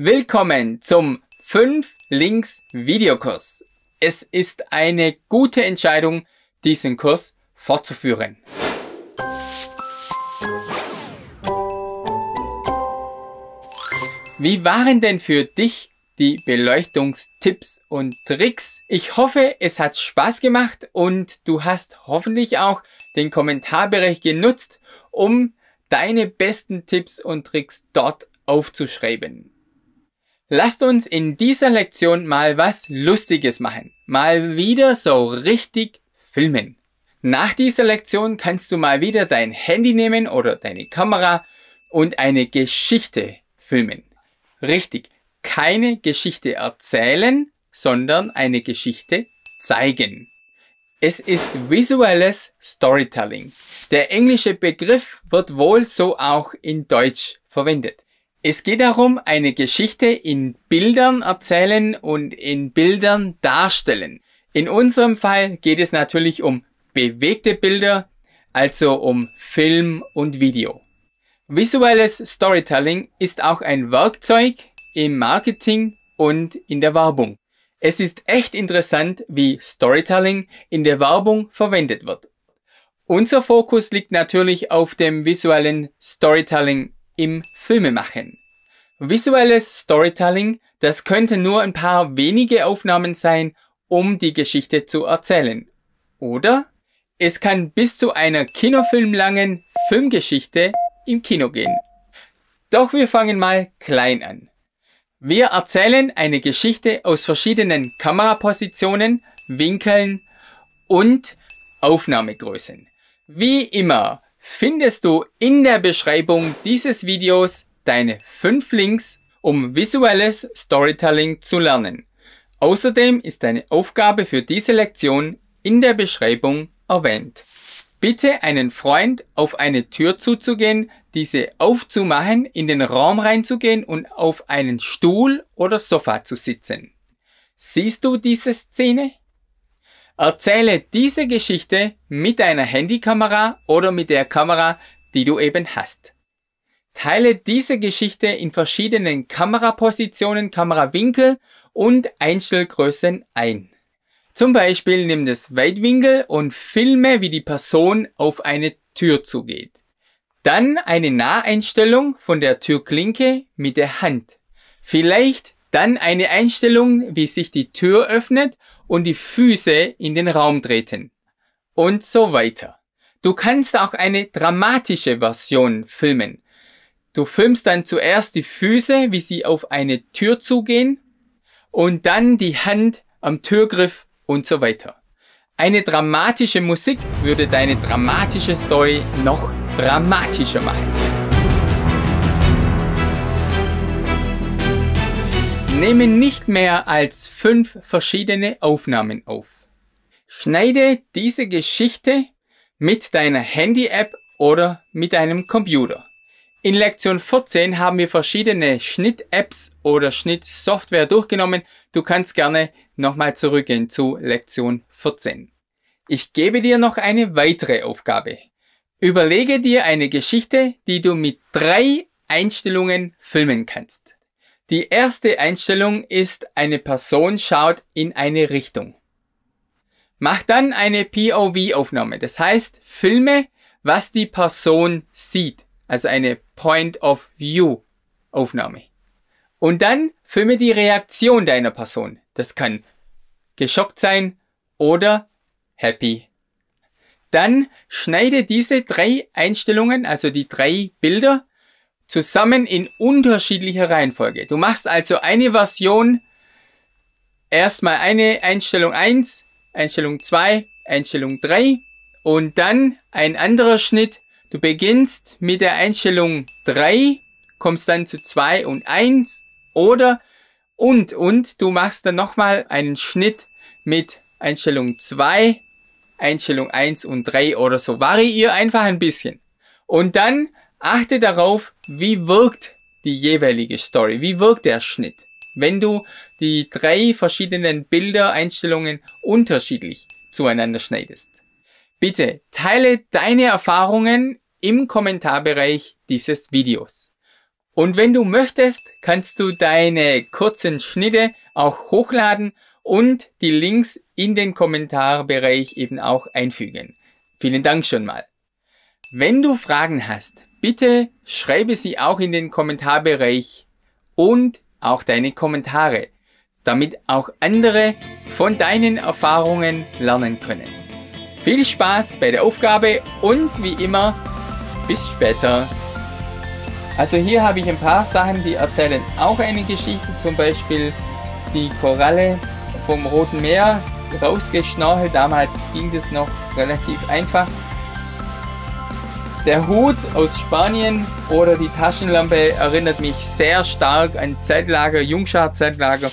Willkommen zum 5 Links Videokurs. Es ist eine gute Entscheidung, diesen Kurs fortzuführen. Wie waren denn für dich die Beleuchtungstipps und Tricks? Ich hoffe, es hat Spaß gemacht und du hast hoffentlich auch den Kommentarbereich genutzt, um deine besten Tipps und Tricks dort aufzuschreiben. Lasst uns in dieser Lektion mal was Lustiges machen. Mal wieder so richtig filmen. Nach dieser Lektion kannst du mal wieder dein Handy nehmen oder deine Kamera und eine Geschichte filmen. Richtig, keine Geschichte erzählen, sondern eine Geschichte zeigen. Es ist visuelles Storytelling. Der englische Begriff wird wohl so auch in Deutsch verwendet. Es geht darum, eine Geschichte in Bildern erzählen und in Bildern darstellen. In unserem Fall geht es natürlich um bewegte Bilder, also um Film und Video. Visuelles Storytelling ist auch ein Werkzeug im Marketing und in der Werbung. Es ist echt interessant, wie Storytelling in der Werbung verwendet wird. Unser Fokus liegt natürlich auf dem visuellen Storytelling im Filmemachen. Visuelles Storytelling, das könnten nur ein paar wenige Aufnahmen sein, um die Geschichte zu erzählen. Oder es kann bis zu einer kinofilmlangen Filmgeschichte im Kino gehen. Doch wir fangen mal klein an. Wir erzählen eine Geschichte aus verschiedenen Kamerapositionen, Winkeln und Aufnahmegrößen. Wie immer findest du in der Beschreibung dieses Videos deine 5 Links, um visuelles Storytelling zu lernen. Außerdem ist deine Aufgabe für diese Lektion in der Beschreibung erwähnt. Bitte einen Freund auf eine Tür zuzugehen, diese aufzumachen, in den Raum reinzugehen und auf einen Stuhl oder Sofa zu sitzen. Siehst du diese Szene? Erzähle diese Geschichte mit deiner Handykamera oder mit der Kamera, die du eben hast. Teile diese Geschichte in verschiedenen Kamerapositionen, Kamerawinkel und Einstellgrößen ein. Zum Beispiel nimm das Weitwinkel und filme, wie die Person auf eine Tür zugeht. Dann eine Naheinstellung von der Türklinke mit der Hand. Vielleicht dann eine Einstellung, wie sich die Tür öffnet und die Füße in den Raum treten. Und so weiter. Du kannst auch eine dramatische Version filmen. Du filmst dann zuerst die Füße, wie sie auf eine Tür zugehen und dann die Hand am Türgriff und so weiter. Eine dramatische Musik würde deine dramatische Story noch dramatischer machen. Nehme nicht mehr als fünf verschiedene Aufnahmen auf. Schneide diese Geschichte mit deiner Handy-App oder mit einem Computer. In Lektion 14 haben wir verschiedene Schnitt-Apps oder Schnittsoftware durchgenommen. Du kannst gerne nochmal zurückgehen zu Lektion 14. Ich gebe dir noch eine weitere Aufgabe. Überlege dir eine Geschichte, die du mit drei Einstellungen filmen kannst. Die erste Einstellung ist, eine Person schaut in eine Richtung. Mach dann eine POV-Aufnahme, das heißt filme, was die Person sieht, also eine Point of View Aufnahme. Und dann filme die Reaktion deiner Person. Das kann geschockt sein oder happy. Dann schneide diese drei Einstellungen, also die drei Bilder, zusammen in unterschiedlicher Reihenfolge. Du machst also eine Version, erstmal eine Einstellung 1, Einstellung 2, Einstellung 3 und dann ein anderer Schnitt. Du beginnst mit der Einstellung 3, kommst dann zu 2 und 1 oder und und du machst dann nochmal einen Schnitt mit Einstellung 2, Einstellung 1 und 3 oder so. Variier einfach ein bisschen. Und dann Achte darauf, wie wirkt die jeweilige Story, wie wirkt der Schnitt. Wenn du die drei verschiedenen Bildereinstellungen unterschiedlich zueinander schneidest. Bitte teile deine Erfahrungen im Kommentarbereich dieses Videos. Und wenn du möchtest, kannst du deine kurzen Schnitte auch hochladen und die Links in den Kommentarbereich eben auch einfügen. Vielen Dank schon mal. Wenn du Fragen hast, Bitte schreibe sie auch in den Kommentarbereich und auch deine Kommentare, damit auch andere von deinen Erfahrungen lernen können. Viel Spaß bei der Aufgabe und wie immer, bis später. Also hier habe ich ein paar Sachen, die erzählen auch eine Geschichte, zum Beispiel die Koralle vom Roten Meer rausgeschnorchelt. Damals ging das noch relativ einfach. Der Hut aus Spanien oder die Taschenlampe erinnert mich sehr stark an Zeitlager, Jungschar-Zeitlager